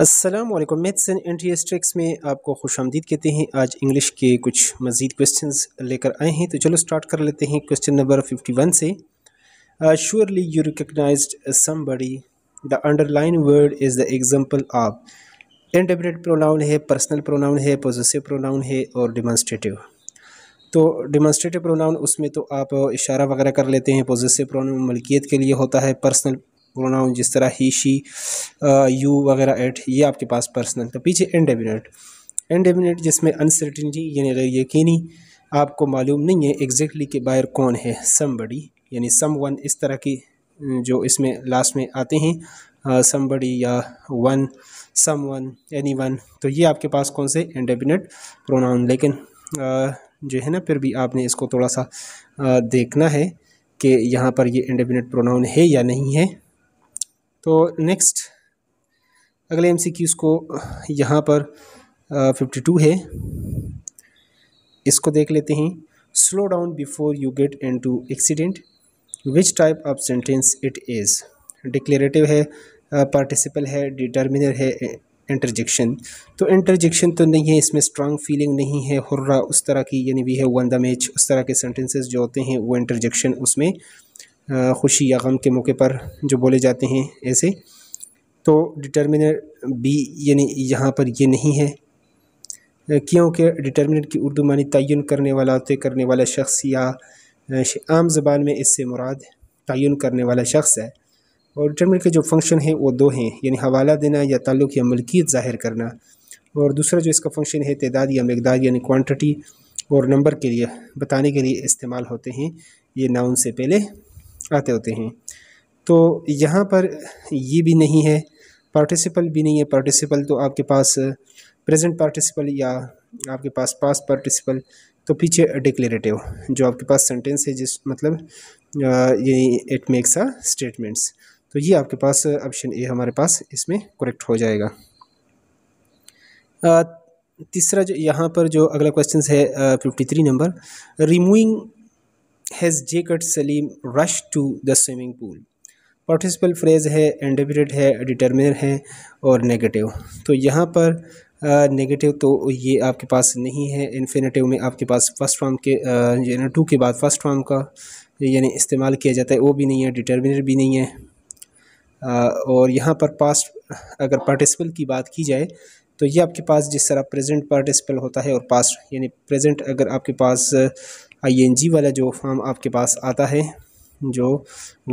Aslam maths and entry tricks में आपको खुश आमदीद कहते हैं आज इंग्लिश के कुछ मज़ीद क्वेश्चन लेकर आए हैं तो चलो स्टार्ट कर लेते हैं क्वेश्चन नंबर फिफ्टी वन से surely you recognise somebody the underline word is the example of indefinite pronoun है पर्सनल प्रोनाउन है पॉजिटिव प्रोनाउन है और डिमॉन्स्ट्रेटिव तो डिमॉन्स्ट्रेटिव प्रोनाउन उसमें तो आप इशारा वगैरह कर लेते हैं पॉजिटिव प्रोनाउन मलकियत के लिए होता है पर्सनल प्रोनाउन जिस तरह ही शी यू वगैरह एट ये आपके पास पर्सनल तो पीछे इनडेफिनेट इनडेफिनेट जिसमें अनसर्टिनटी यानी गैर यकीनी आपको मालूम नहीं है एग्जैक्टली कि बाहर कौन है समबड़ी यानी सम वन इस तरह की जो इसमें लास्ट में आते हैं समबड़ी uh, या one someone anyone तो ये आपके पास कौन से इंडेफिनेट प्रोनाउन लेकिन आ, uh, जो है ना फिर भी आपने इसको थोड़ा सा आ, uh, देखना है कि यहाँ पर ये इंडेफिनेट प्रोनाउन है या नहीं है तो नेक्स्ट अगले एम सी को यहाँ पर फिफ्टी टू है इसको देख लेते हैं slow down before you get into accident which type of sentence it is declarative है पार्टिसिपल है डिटर्मिनर है इंटरजेक्शन तो इंटरजेक्शन तो नहीं है इसमें स्ट्रांग फीलिंग नहीं है हुर्रा उस तरह की यानी वी है वन द मैच उस तरह के सेंटेंसेस जो होते हैं वो इंटरजेक्शन उसमें खुशी या गम के मौके पर जो बोले जाते हैं ऐसे तो डिटर्मिनर बी यानी यहाँ पर ये नहीं है क्योंकि डिटर्मिनेट की उर्दू मानी तयन करने वाला तय करने वाला शख्स या आम जबान में इससे मुराद तयन करने वाला शख्स है और डिटर्मिनेट के जो फंक्शन हैं वो दो हैं यानी हवाला देना या ताल्लुक़ या मलकियत ज़ाहिर करना और दूसरा जो इसका फंक्शन है तदाद या मकदार यानी क्वान्टिटी और नंबर के लिए बताने के लिए इस्तेमाल होते हैं ये नाउन से पहले आते होते हैं तो यहाँ पर ये भी नहीं है पार्टिसिपल भी नहीं है पार्टिसिपल तो आपके पास प्रेजेंट पार्टिसिपल या आपके पास पास पार्टिसिपल तो पीछे डिक्लेरेटिव जो आपके पास सेंटेंस है जिस मतलब ये इट मेक्स अ स्टेटमेंट्स तो ये आपके पास ऑप्शन ए हमारे पास इसमें करेक्ट हो जाएगा तीसरा जो यहाँ पर जो अगला क्वेश्चन है fifty three number removing has jacket Salim rush to the swimming pool participle phrase है एंडिफिनेट है डिटर्मिनर है और नेगेटिव तो यहाँ पर नेगेटिव तो ये आपके पास नहीं है इन्फिनेटिव में आपके पास फर्स्ट फॉर्म के यानी टू के बाद फर्स्ट फॉर्म का यानी इस्तेमाल किया जाता है वो भी नहीं है डिटर्मिनर भी नहीं है और यहाँ पर पास्ट अगर पार्टिसिपल की बात की जाए तो ये आपके पास जिस तरह प्रेजेंट पार्टिसिपल होता है और पास्ट यानी प्रेजेंट अगर आपके पास आईएनजी uh, वाला जो फॉर्म आपके पास आता है जो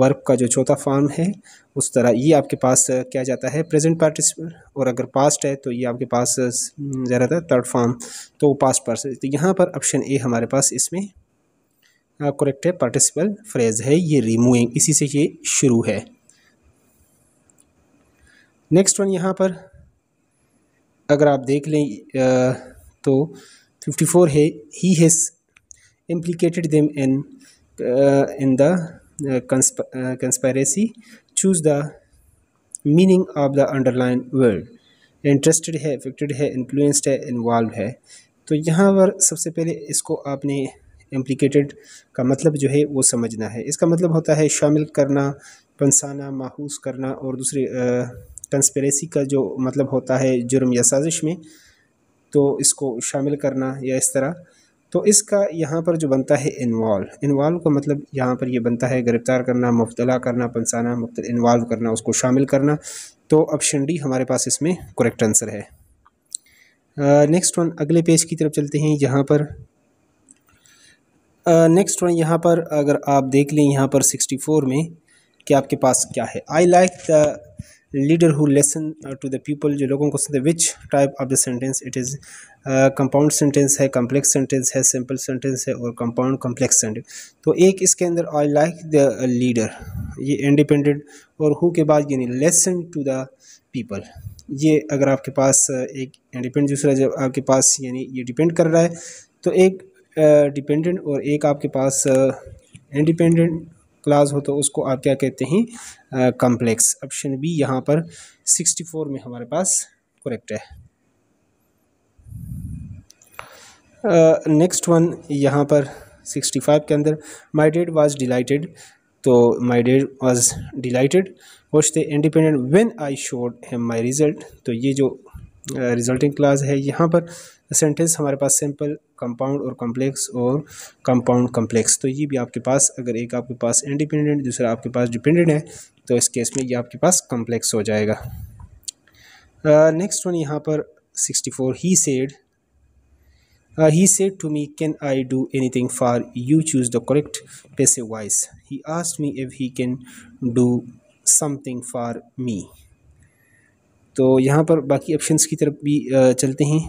वर्क का जो चौथा फॉर्म है उस तरह ये आपके पास uh, क्या जाता है प्रेजेंट पार्टिसिपल और अगर पास्ट है तो ये आपके पास uh, ज़्यादातर थर्ड फॉर्म तो वो पास्ट पर तो यहाँ पर ऑप्शन ए हमारे पास इसमें करेक्ट है पार्टिसिपल फ्रेज है ये रिमूविंग इसी से ये शुरू है नेक्स्ट वन यहाँ पर अगर आप देख लें तो 54 है he has implicated them in in the conspiracy choose the meaning of the underline meaning interested है अफेक्टेड है इन्फ्लुएंस्ड है इन्वॉल्व है तो यहाँ पर सबसे पहले इसको आपने इम्प्लिकेटेड का मतलब जो है वो समझना है इसका मतलब होता है शामिल करना पंसाना माहूस करना और दूसरे कंस्परेसी का जो मतलब होता है जुर्म या साजिश में तो इसको शामिल करना या इस तरह तो इसका यहाँ पर जो बनता है इन्वॉल्व इन्वॉल्व का मतलब यहाँ पर ये यह बनता है गिरफ़्तार करना मुबतला करना पंसाना मुफ्त इन्वॉल्व करना उसको शामिल करना तो ऑप्शन डी हमारे पास इसमें करेक्ट आंसर है नेक्स्ट वन अगले पेज की तरफ चलते हैं यहाँ पर नेक्स्ट वन यहाँ पर अगर आप देख लें यहाँ पर सिक्सटी फोर में कि आपके पास क्या है I like the leader who listen to the people जो लोगों को which type of the sentence it is compound sentence है कम्प्लेक्स सेंटेंस है सिंपल सेंटेंस है और कंपाउंड कम्प्लेक्स सेंटेंस तो एक इसके अंदर आई लाइक द लीडर ये इंडिपेंडेंट और हु के बाद यानी लेसन टू द पीपल ये अगर आपके पास uh, एक इंडिपेंडेंट दूसरा जब आपके पास यानी ये डिपेंड कर रहा है तो एक डिपेंडेंट uh, और एक आपके पास इंडिपेंडेंट uh, क्लास हो तो उसको आप क्या कहते हैं कम्प्लेक्स ऑप्शन बी यहाँ पर सिक्सटी फोर में हमारे पास करेक्ट है नेक्स्ट वन यहाँ पर सिक्सटी फाइव के अंदर माई डेड वाज डिलाइटेड तो my dad was delighted watch the independent when I showed him my result तो ये जो रिज़ल्टिंग क्लास है यहाँ पर सेंटेंस हमारे पास सिंपल कंपाउंड और कम्प्लेक्स और कंपाउंड कम्प्लेक्स तो ये भी आपके पास अगर एक आपके पास इंडिपेंडेंट दूसरा आपके पास डिपेंडेंट है तो इस केस में ये आपके पास कम्प्लेक्स हो जाएगा नेक्स्ट वन यहाँ पर sixty four he said Uh, he said to me, Can I do anything for you? Choose the correct passive voice. He asked me if he can do something for me. तो यहाँ पर बाकी options की तरफ भी चलते हैं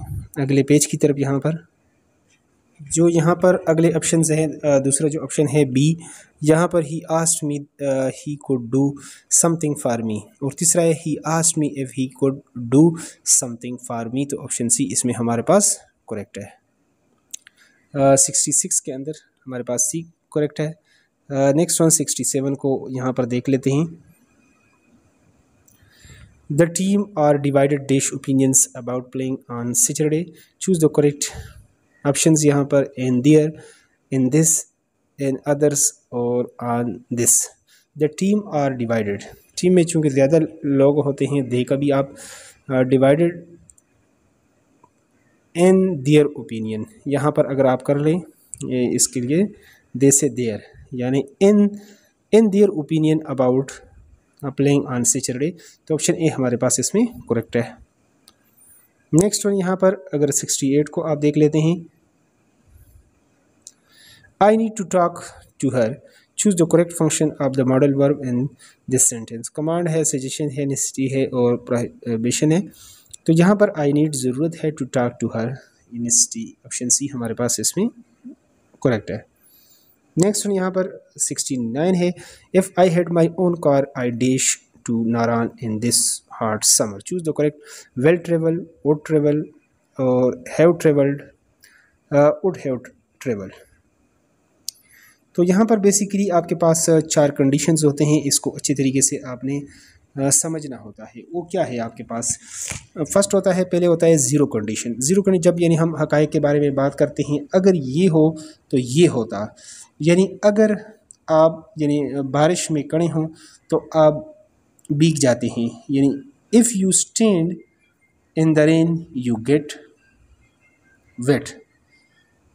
अगले पेज की तरफ यहाँ पर जो यहाँ पर अगले ऑप्शन हैं दूसरा जो ऑप्शन है बी यहाँ पर he asked me he could do something for me और तीसरा है he asked me if he could do something for me तो ऑप्शन सी इसमें हमारे पास करेक्ट है सिक्सटी सिक्स के अंदर हमारे पास सी करेक्ट है नेक्स्ट वन सिक्सटी सेवन को यहाँ पर देख लेते हैं the team are divided this opinions about playing on Saturday choose the correct option यहाँ पर इन दियर इन दिस इन अदर्स और on this the team are divided team में चूँकि ज़्यादा लोग होते हैं दे का भी आप डिवाइडेड इन दियर ओपिनियन यहाँ पर अगर आप कर लें इसके लिए दे से देयर यानी in in their opinion about playing on Saturday तो ऑप्शन ए हमारे पास इसमें करेक्ट है नेक्स्ट वन यहाँ पर अगर 68 को आप देख लेते हैं I need to talk to her choose the correct function of the modal verb in this sentence command है सजेशन है निस्टी है और प्रोहिबिशन है तो यहाँ पर आई नीड ज़रूरत है to talk to her necessity option C हमारे पास इसमें करेक्ट है नेक्स्ट वन यहाँ पर 69 है if I had my own car I dash to Naran in this hard summer choose the correct will travel would travel और have travelled would have travel तो यहाँ पर बेसिकली आपके पास uh, चार कंडीशंस होते हैं इसको अच्छे तरीके से आपने आ, uh, समझना होता है वो क्या है आपके पास फर्स्ट uh, होता है पहले होता है ज़ीरो कंडीशन ज़ीरो कंडीशन जब यानी हम हक़ के बारे में बात करते हैं अगर ये हो तो ये होता यानी अगर आप यानी बारिश में कड़े हों तो आप बीक जाते हैं यानी if you stand in the rain you get wet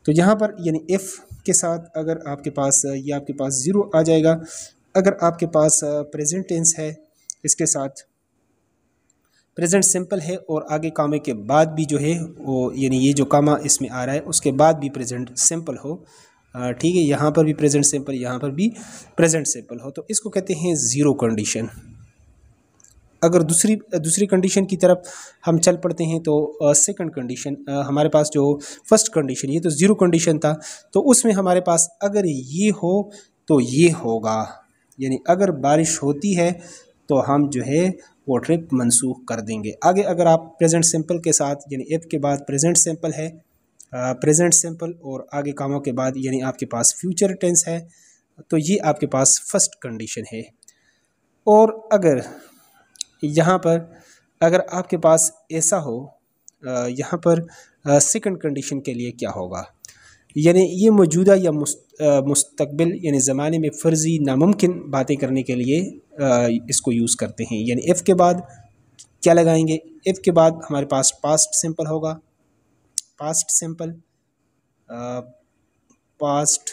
तो यहाँ पर यानी if के साथ अगर आपके पास ये आपके पास ज़ीरो आ जाएगा अगर आपके पास प्रेजेंट टेंस है इसके साथ प्रेजेंट सिंपल है और आगे कामे के बाद भी जो है वो यानी ये जो कामा इसमें आ रहा है उसके बाद भी प्रेजेंट सिंपल हो ठीक है यहाँ पर भी प्रेजेंट सिंपल यहाँ पर भी प्रेजेंट सिंपल हो तो इसको कहते हैं ज़ीरो कंडीशन अगर दूसरी दूसरी कंडीशन की तरफ हम चल पड़ते हैं तो सेकंड कंडीशन हमारे पास जो फर्स्ट कंडीशन ये तो ज़ीरो कंडीशन था तो उसमें हमारे पास अगर ये हो तो ये होगा यानी अगर बारिश होती है तो हम जो है वो ट्रिप मनसूख कर देंगे आगे अगर आप प्रेजेंट सिंपल के साथ यानी एप के बाद प्रेजेंट सिंपल है प्रेजेंट सिंपल और आगे कामों के बाद यानी आपके पास फ्यूचर टेंस है तो ये आपके पास फर्स्ट कंडीशन है और अगर यहाँ पर अगर आपके पास ऐसा हो यहाँ पर सेकंड कंडीशन के लिए क्या होगा यानी ये मौजूदा या मुस्तकबिल यानी ज़माने में फ़र्ज़ी नामुमकिन बातें करने के लिए इसको यूज़ करते हैं यानी एफ़ के बाद क्या लगाएंगे एफ़ के बाद हमारे पास पास्ट सिंपल होगा पास्ट सिंपल पास्ट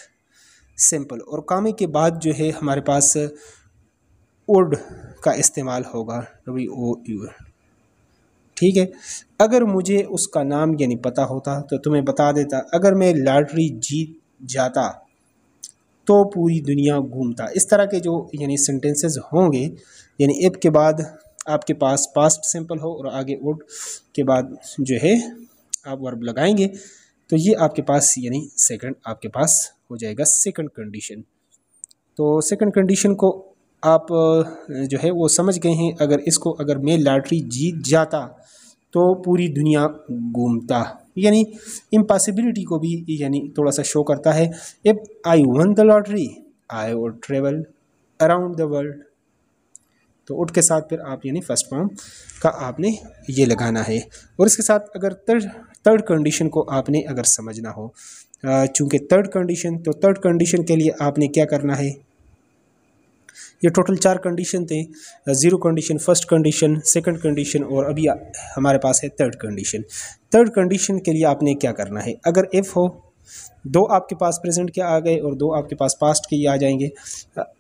सिंपल और कामे के बाद जो है हमारे पास वुड का इस्तेमाल होगा डब्ल्यू ओ यू ठीक है अगर मुझे उसका नाम यानी पता होता तो तुम्हें बता देता अगर मैं लॉटरी जीत जाता तो पूरी दुनिया घूमता इस तरह के जो यानी सेंटेंसेस होंगे यानी एप के बाद आपके पास पास्ट सिंपल हो और आगे वुड के बाद जो है आप वर्ब लगाएंगे तो ये आपके पास यानी सेकंड आपके पास हो जाएगा सेकंड कंडीशन तो सेकंड कंडीशन को आप जो है वो समझ गए हैं अगर इसको अगर मैं लॉटरी जीत जाता तो पूरी दुनिया घूमता यानी इम्पॉसिबिलिटी को भी यानी थोड़ा सा शो करता है if I won the lottery I would travel around the world तो उठ के साथ फिर आप यानी फर्स्ट फॉर्म का आपने ये लगाना है और इसके साथ अगर थर्ड थर्ड कंडीशन को आपने अगर समझना हो चूँकि थर्ड कंडीशन तो थर्ड कंडीशन के लिए आपने क्या करना है ये टोटल चार कंडीशन थे zero condition first condition second condition और अभी हमारे पास है थर्ड कंडीशन थर्ड कंडीशन के लिए आपने क्या करना है अगर एफ़ हो दो आपके पास प्रेजेंट के आ गए और दो आपके पास पास्ट के ही आ जाएंगे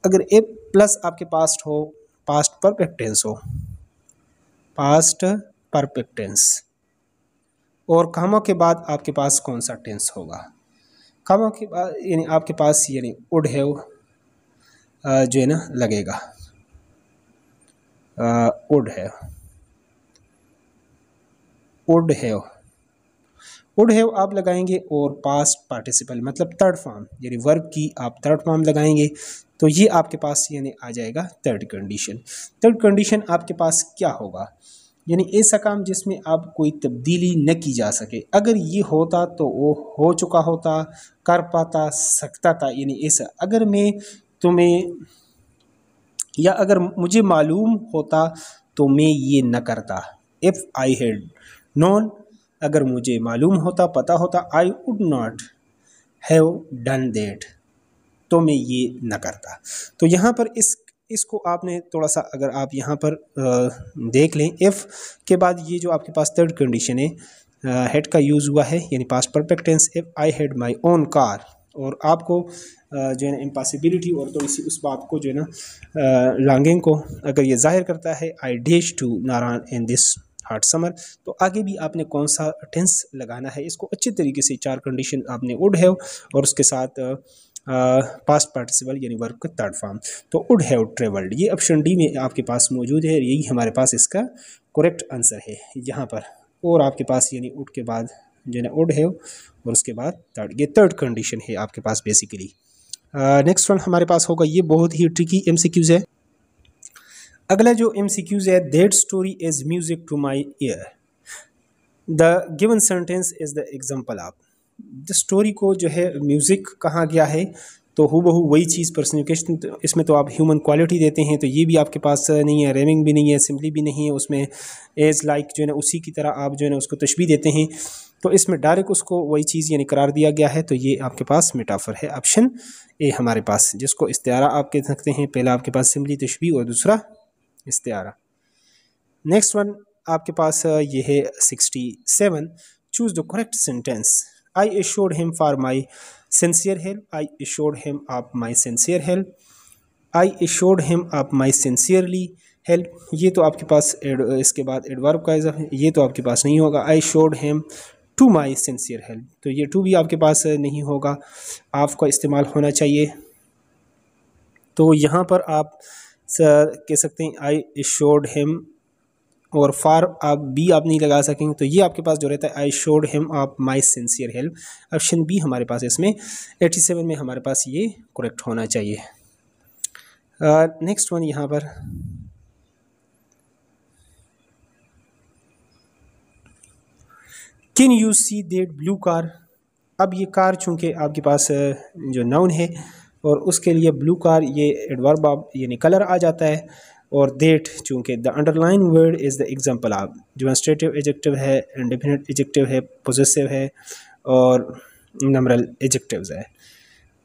अगर एफ प्लस आपके पास हो पास्ट परफेक्टेंस हो पास्ट परफेक्टेंस और कामों के बाद आपके पास कौन सा टेंस होगा कामों के बाद यानी आपके पास यानी उड हैव जो है ना लगेगा उड है उड है उड हैव आप लगाएंगे और पास्ट पार्टिसिपल मतलब थर्ड फॉर्म यानी वर्ब की आप थर्ड फॉर्म लगाएंगे तो ये आपके पास यानी आ जाएगा थर्ड कंडीशन थर्ड कंडीशन आपके पास क्या होगा यानी ऐसा काम जिसमें आप कोई तब्दीली न की जा सके अगर ये होता तो वो हो चुका होता कर पाता सकता था यानी ऐसा अगर मैं तो मैं या अगर मुझे मालूम होता तो मैं ये न करता इफ़ आई हैड नॉन अगर मुझे मालूम होता पता होता I would not have done that तो मैं ये न करता तो यहाँ पर इस इसको आपने थोड़ा सा अगर आप यहाँ पर देख लें इफ़ के बाद ये जो आपके पास थर्ड कंडीशन है हेड का यूज़ हुआ है यानी past perfect tense if I had my own car और आपको जो है ना इम्पासीबिलिटी और तो इसी उस बात को जो है ना लॉन्गिंग को अगर ये जाहिर करता है I dash to Narayan in this hot summer तो आगे भी आपने कौन सा टेंस लगाना है इसको अच्छे तरीके से चार कंडीशन आपने वुड हैव और उसके साथ पास्ट पार्टिसिपल यानी वर्क का थर्ड फॉर्म तो वुड हैव ट्रेवल्ड ये ऑप्शन डी में आपके पास मौजूद है यही हमारे पास इसका करेक्ट आंसर है यहाँ पर और आपके पास यानी उठ के बाद जो है ना वुड और उसके बाद थर्ड ये थर्ड कंडीशन है आपके पास बेसिकली नेक्स्ट वन हमारे पास होगा ये बहुत ही ट्रिकी एम सी क्यूज़ है अगला जो एम सी क्यूज़ है that story is music to my ear the given sentence is the example आप द स्टोरी को जो है म्यूज़िक कहा गया है तो हु बहू वही चीज़ पर्सनिफिकेशन तो इसमें तो आप ह्यूमन क्वालिटी देते हैं तो ये भी आपके पास नहीं है रेमिंग भी नहीं है सिम्पली भी नहीं है उसमें एज लाइक जो है ना उसी की तरह आप जो है ना उसको तशबी देते हैं तो इसमें डायरेक्ट उसको वही चीज़ यानी करार दिया गया है तो ये आपके पास मेटाफर है ऑप्शन ए हमारे पास जिसको इस्तारा आप कह सकते हैं पहला आपके पास सिम्पली तशबी और दूसरा इस्तारा नेक्स्ट वन आपके पास ये है sixty seven choose the correct sentence I assured him for my sincere help. I assured him of my sincere help. I assured him of my sincerely help. ये तो आपके पास इसके बाद एडवर्ब का इजाफा ये तो आपके पास नहीं होगा I showed him to my sincere help तो ये टू भी आपके पास नहीं होगा आपका इस्तेमाल होना चाहिए तो यहाँ पर आप कह सकते हैं आई शोड हिम और फार आप बी आप नहीं लगा सकेंगे तो ये आपके पास जो रहता है आई showed him of my sincere help option B हमारे पास इसमें 87 सेवन में हमारे पास ये करेक्ट होना चाहिए नेक्स्ट uh, वन यहाँ पर can you see that blue car अब ये कार चूँकि आपके पास uh, जो नाउन है और उसके लिए ब्लू कार ये एडवर्ब यानी कलर आ जाता है और देट चूँकि the underline word is the example आप डिमॉन्स्ट्रेटिव एजेक्टिव है इंडिफिनट एजेक्टिव है पोजिटिव है और नमरल एजेक्टिव है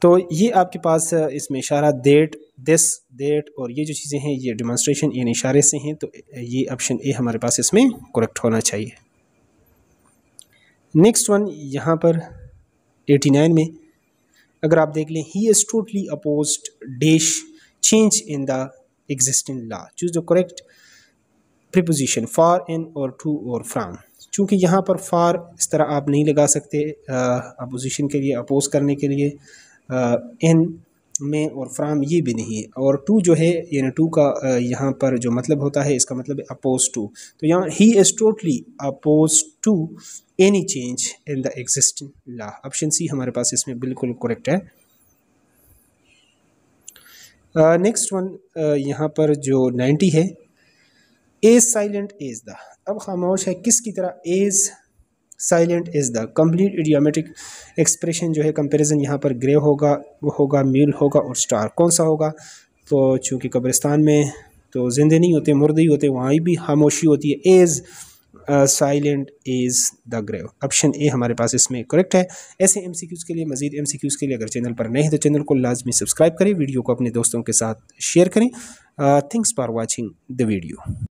तो ये आपके पास इसमें इशारा देट दिस देट और ये जो चीज़ें हैं ये डिमॉन्स्ट्रेशन यानी इशारे से हैं तो ये ऑप्शन ए हमारे पास इसमें करेक्ट होना चाहिए नेक्स्ट वन यहाँ पर एटी नाइन में अगर आप देख लें he is totally oppose this change in the existing law. Choose the correct preposition for, in और टू और फ्राम चूँकि यहाँ पर फार इस तरह आप नहीं लगा सकते अपोजिशन के लिए अपोज करने के लिए इन में और फ्राम ये भी नहीं और टू जो है यानी टू का यहाँ पर जो मतलब होता है इसका मतलब अपोज टू तो यहाँ he is totally oppose to any change in the existing law option C हमारे पास इसमें बिल्कुल करेक्ट है नेक्स्ट uh, वन uh, यहाँ पर जो नाइन्टी है एज साइलेंट एज द अब खामोश है किसकी तरह as silent is the complete idiomatic expression जो है कंपेरिजन यहाँ पर ग्रे होगा होगा म्यूल होगा और स्टार कौन सा होगा तो चूँकि कब्रिस्तान में तो ज़िंदे नहीं होते मुर्दे ही होते वहाँ भी खामोशी होती है as silent is the grave option A हमारे पास इसमें करेक्ट है ऐसे एम के लिए मजीद एम के लिए अगर चैनल पर नए हैं तो चैनल को लाजमी सब्सक्राइब करें वीडियो को अपने दोस्तों के साथ शेयर करें thanks for watching the video